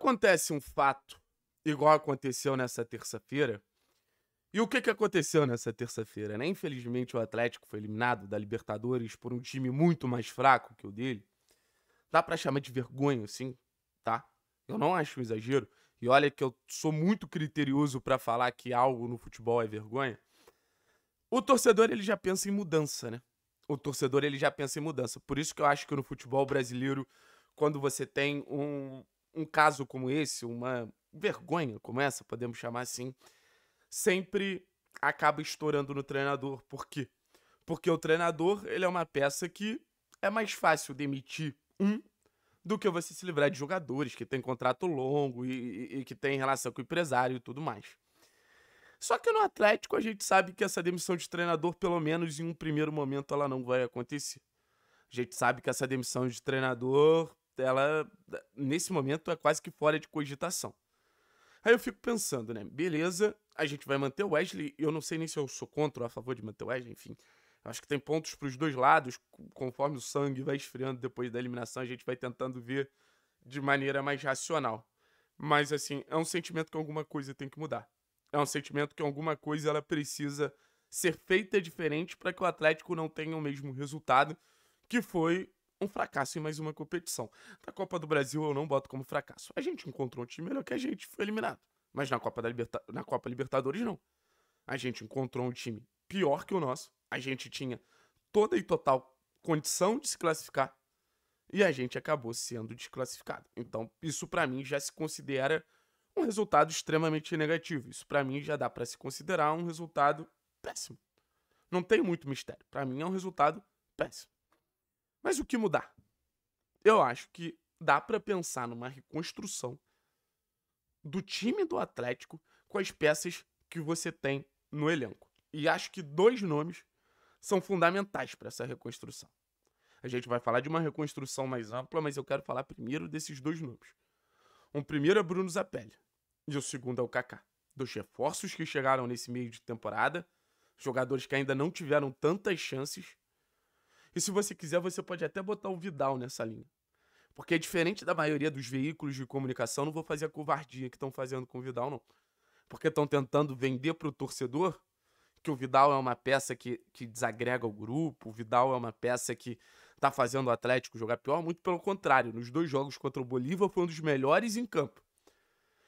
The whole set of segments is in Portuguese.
acontece um fato igual aconteceu nessa terça-feira, e o que, que aconteceu nessa terça-feira? Né? Infelizmente, o Atlético foi eliminado da Libertadores por um time muito mais fraco que o dele. Dá pra chamar de vergonha, sim, tá? Eu não acho um exagero. E olha que eu sou muito criterioso para falar que algo no futebol é vergonha. O torcedor ele já pensa em mudança, né? O torcedor ele já pensa em mudança. Por isso que eu acho que no futebol brasileiro, quando você tem um, um caso como esse, uma vergonha como essa, podemos chamar assim, sempre acaba estourando no treinador. Por quê? Porque o treinador, ele é uma peça que é mais fácil demitir um do que você se livrar de jogadores que tem contrato longo e, e, e que tem relação com o empresário e tudo mais. Só que no Atlético a gente sabe que essa demissão de treinador, pelo menos em um primeiro momento, ela não vai acontecer. A gente sabe que essa demissão de treinador ela, nesse momento, é quase que fora de cogitação. Aí eu fico pensando, né? Beleza, a gente vai manter o Wesley. Eu não sei nem se eu sou contra ou a favor de manter o Wesley, enfim. Acho que tem pontos para os dois lados. Conforme o sangue vai esfriando depois da eliminação, a gente vai tentando ver de maneira mais racional. Mas, assim, é um sentimento que alguma coisa tem que mudar. É um sentimento que alguma coisa ela precisa ser feita diferente para que o Atlético não tenha o mesmo resultado que foi um fracasso em mais uma competição. Na Copa do Brasil eu não boto como fracasso. A gente encontrou um time melhor que a gente, foi eliminado. Mas na Copa, da Liberta na Copa Libertadores não. A gente encontrou um time pior que o nosso. A gente tinha toda e total condição de se classificar e a gente acabou sendo desclassificado. Então, isso para mim já se considera um resultado extremamente negativo. Isso para mim já dá para se considerar um resultado péssimo. Não tem muito mistério. Para mim é um resultado péssimo. Mas o que mudar? Eu acho que dá para pensar numa reconstrução do time do Atlético com as peças que você tem no elenco. E acho que dois nomes são fundamentais para essa reconstrução. A gente vai falar de uma reconstrução mais ampla, mas eu quero falar primeiro desses dois nomes. Um primeiro é Bruno Zapelli e o segundo é o Kaká. Dos reforços que chegaram nesse meio de temporada, jogadores que ainda não tiveram tantas chances e se você quiser, você pode até botar o Vidal nessa linha. Porque diferente da maioria dos veículos de comunicação, não vou fazer a covardia que estão fazendo com o Vidal, não. Porque estão tentando vender para o torcedor que o Vidal é uma peça que, que desagrega o grupo, o Vidal é uma peça que está fazendo o Atlético jogar pior. Muito pelo contrário, nos dois jogos contra o Bolívar foi um dos melhores em campo.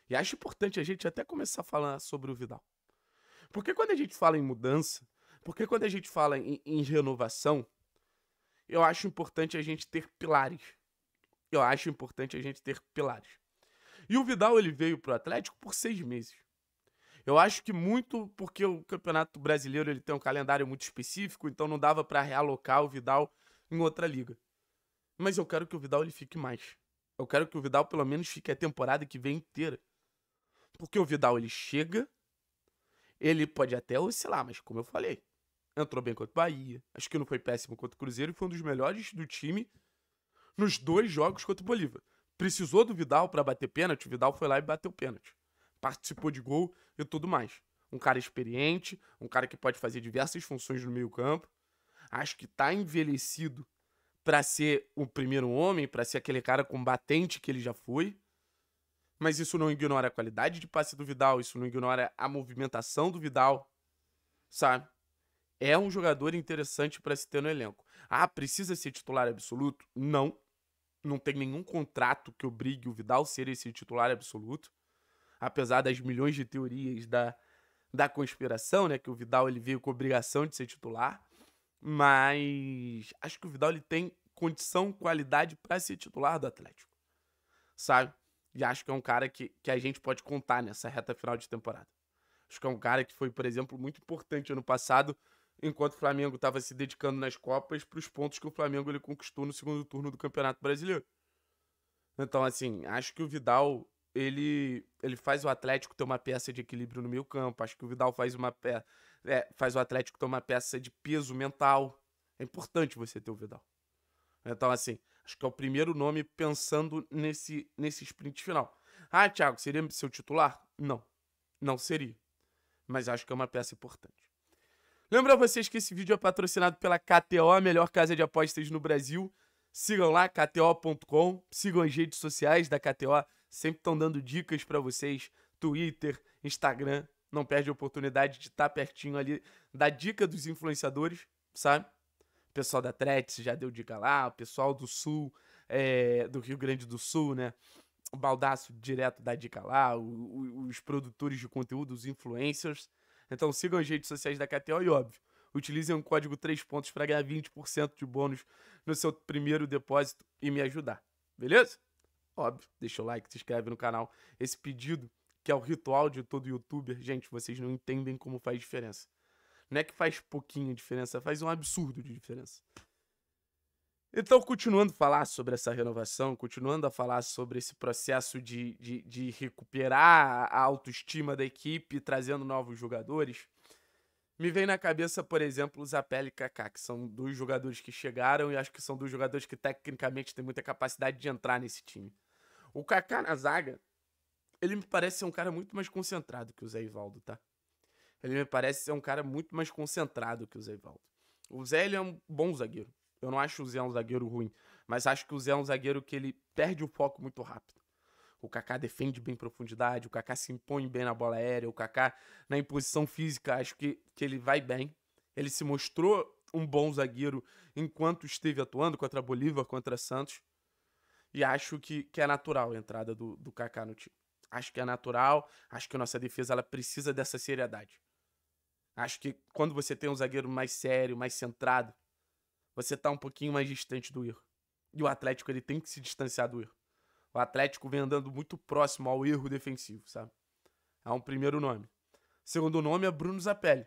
E acho importante a gente até começar a falar sobre o Vidal. Porque quando a gente fala em mudança, porque quando a gente fala em, em renovação, eu acho importante a gente ter pilares. Eu acho importante a gente ter pilares. E o Vidal ele veio pro Atlético por seis meses. Eu acho que muito porque o Campeonato Brasileiro ele tem um calendário muito específico, então não dava para realocar o Vidal em outra liga. Mas eu quero que o Vidal ele fique mais. Eu quero que o Vidal pelo menos fique a temporada que vem inteira. Porque o Vidal ele chega, ele pode até oscilar, mas como eu falei, entrou bem contra o Bahia. Acho que não foi péssimo contra o Cruzeiro e foi um dos melhores do time nos dois jogos contra o Bolívar. Precisou do Vidal para bater pênalti, o Vidal foi lá e bateu pênalti. Participou de gol e tudo mais. Um cara experiente, um cara que pode fazer diversas funções no meio-campo. Acho que tá envelhecido para ser o primeiro homem, para ser aquele cara combatente que ele já foi. Mas isso não ignora a qualidade de passe do Vidal, isso não ignora a movimentação do Vidal, sabe? é um jogador interessante para se ter no elenco. Ah, precisa ser titular absoluto? Não. Não tem nenhum contrato que obrigue o Vidal a ser esse titular absoluto. Apesar das milhões de teorias da, da conspiração, né? Que o Vidal ele veio com obrigação de ser titular. Mas acho que o Vidal ele tem condição, qualidade para ser titular do Atlético. Sabe? E acho que é um cara que, que a gente pode contar nessa reta final de temporada. Acho que é um cara que foi, por exemplo, muito importante ano passado enquanto o Flamengo estava se dedicando nas Copas para os pontos que o Flamengo ele conquistou no segundo turno do Campeonato Brasileiro. Então, assim, acho que o Vidal ele, ele faz o Atlético ter uma peça de equilíbrio no meio campo. Acho que o Vidal faz uma pe... É, faz o Atlético ter uma peça de peso mental. É importante você ter o Vidal. Então, assim, acho que é o primeiro nome pensando nesse, nesse sprint final. Ah, Thiago, seria seu titular? Não, não seria. Mas acho que é uma peça importante. Lembra vocês que esse vídeo é patrocinado pela KTO, a melhor casa de apostas no Brasil. Sigam lá, kto.com. Sigam as redes sociais da KTO. Sempre estão dando dicas para vocês. Twitter, Instagram. Não perde a oportunidade de estar tá pertinho ali da dica dos influenciadores, sabe? O pessoal da Tretes já deu dica lá. O pessoal do Sul, é, do Rio Grande do Sul, né? O Baldaço direto dá dica lá. O, o, os produtores de conteúdo, os influencers. Então sigam as redes sociais da KTO e, óbvio, utilizem o código 3 pontos para ganhar 20% de bônus no seu primeiro depósito e me ajudar. Beleza? Óbvio, deixa o like, se inscreve no canal. Esse pedido, que é o ritual de todo youtuber, gente, vocês não entendem como faz diferença. Não é que faz pouquinho diferença, faz um absurdo de diferença. Então, continuando a falar sobre essa renovação, continuando a falar sobre esse processo de, de, de recuperar a autoestima da equipe, trazendo novos jogadores, me vem na cabeça, por exemplo, o Zapelli e Kaká, que são dois jogadores que chegaram e acho que são dois jogadores que tecnicamente têm muita capacidade de entrar nesse time. O Kaká na zaga, ele me parece ser um cara muito mais concentrado que o Zé Ivaldo, tá? Ele me parece ser um cara muito mais concentrado que o Zé Ivaldo. O Zé, ele é um bom zagueiro. Eu não acho o Zé um zagueiro ruim, mas acho que o Zé é um zagueiro que ele perde o foco muito rápido. O Kaká defende bem profundidade, o Kaká se impõe bem na bola aérea, o Kaká na imposição física, acho que, que ele vai bem. Ele se mostrou um bom zagueiro enquanto esteve atuando contra a Bolívar, contra Santos. E acho que, que é natural a entrada do, do Kaká no time. Acho que é natural, acho que a nossa defesa ela precisa dessa seriedade. Acho que quando você tem um zagueiro mais sério, mais centrado, você tá um pouquinho mais distante do erro. E o Atlético ele tem que se distanciar do erro. O Atlético vem andando muito próximo ao erro defensivo, sabe? É um primeiro nome. Segundo nome é Bruno Zapelli.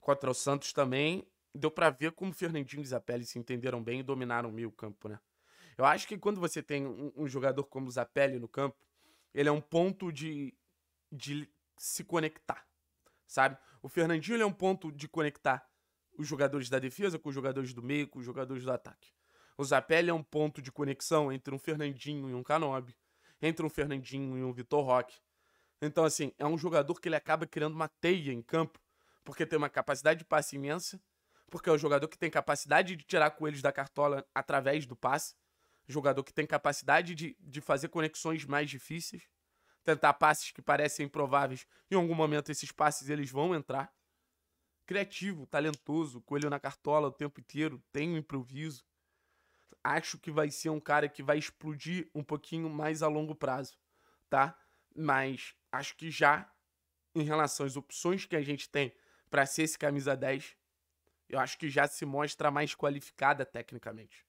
Contra o Santos também deu para ver como Fernandinho e Zapelli se entenderam bem e dominaram o meio campo, né? Eu acho que quando você tem um, um jogador como Zapelli no campo, ele é um ponto de, de se conectar, sabe? O Fernandinho é um ponto de conectar os jogadores da defesa, com os jogadores do meio, com os jogadores do ataque. O Zapelli é um ponto de conexão entre um Fernandinho e um Canobi, entre um Fernandinho e um Vitor Roque. Então, assim, é um jogador que ele acaba criando uma teia em campo, porque tem uma capacidade de passe imensa, porque é um jogador que tem capacidade de tirar coelhos da cartola através do passe, jogador que tem capacidade de, de fazer conexões mais difíceis, tentar passes que parecem improváveis, em algum momento esses passes eles vão entrar criativo, talentoso, coelho na cartola o tempo inteiro, tem um improviso. Acho que vai ser um cara que vai explodir um pouquinho mais a longo prazo, tá? Mas acho que já em relação às opções que a gente tem para ser esse camisa 10, eu acho que já se mostra mais qualificada tecnicamente.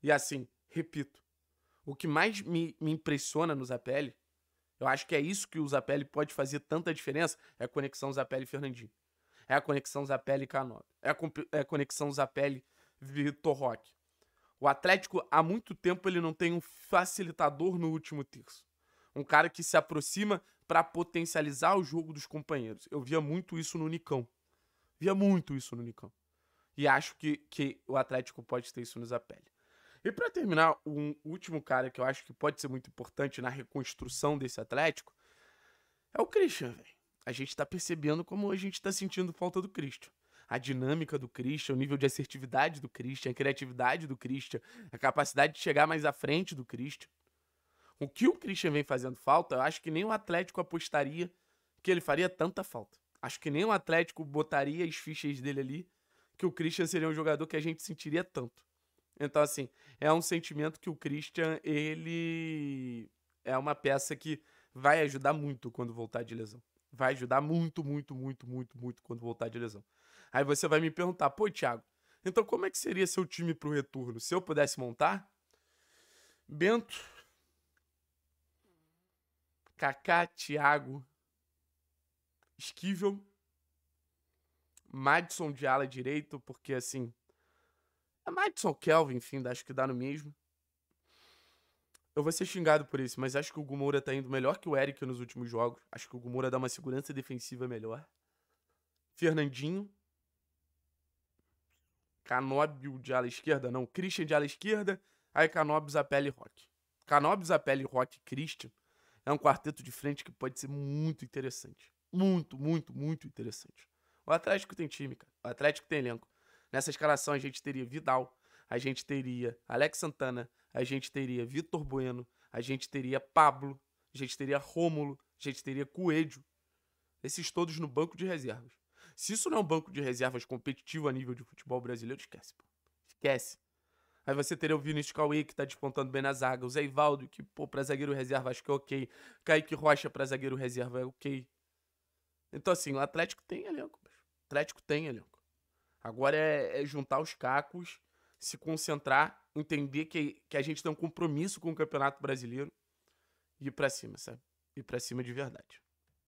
E assim, repito, o que mais me, me impressiona no Zapelli, eu acho que é isso que o Zapelli pode fazer tanta diferença, é a conexão Zapelli-Fernandinho. É a Conexão Zapelli Canova. É a, é a Conexão Zapelli Vitor Roque. O Atlético, há muito tempo, ele não tem um facilitador no último terço. Um cara que se aproxima para potencializar o jogo dos companheiros. Eu via muito isso no Nicão. Via muito isso no Nicão. E acho que, que o Atlético pode ter isso no Zapelli. E para terminar, um último cara que eu acho que pode ser muito importante na reconstrução desse Atlético é o Christian, velho a gente está percebendo como a gente está sentindo falta do Cristo. A dinâmica do Christian, o nível de assertividade do Christian, a criatividade do Christian, a capacidade de chegar mais à frente do Christian. O que o Christian vem fazendo falta, eu acho que nem o Atlético apostaria que ele faria tanta falta. Acho que nem o Atlético botaria as fichas dele ali que o Christian seria um jogador que a gente sentiria tanto. Então, assim, é um sentimento que o Christian, ele é uma peça que vai ajudar muito quando voltar de lesão. Vai ajudar muito, muito, muito, muito, muito quando voltar de lesão. Aí você vai me perguntar, pô, Thiago, então como é que seria seu time pro retorno? Se eu pudesse montar? Bento, Kaká, Thiago, Esquivel, Madison de ala direito, porque assim, É Madison Kelvin, enfim, acho que dá no mesmo. Eu vou ser xingado por isso, mas acho que o Gumura tá indo melhor que o Eric nos últimos jogos. Acho que o Gumura dá uma segurança defensiva melhor. Fernandinho. Canóbio de ala esquerda, não. Christian de ala esquerda. Aí Canóbio, Zapelli e Rock. Canóbio, Zapelli, Rock e Christian é um quarteto de frente que pode ser muito interessante. Muito, muito, muito interessante. O Atlético tem time, cara. O Atlético tem elenco. Nessa escalação a gente teria Vidal, a gente teria Alex Santana, a gente teria Vitor Bueno, a gente teria Pablo, a gente teria Rômulo, a gente teria Coelho. Esses todos no banco de reservas. Se isso não é um banco de reservas competitivo a nível de futebol brasileiro, esquece, pô. Esquece. Aí você teria o Vinícius Cauê, que tá despontando bem na zaga. O Zé Ivaldo, que, pô, pra zagueiro reserva acho que é ok. Kaique Rocha pra zagueiro reserva é ok. Então, assim, o Atlético tem elenco. O Atlético tem elenco. Agora é, é juntar os cacos se concentrar, entender que, que a gente tem um compromisso com o Campeonato Brasileiro e ir pra cima, sabe? Ir pra cima de verdade.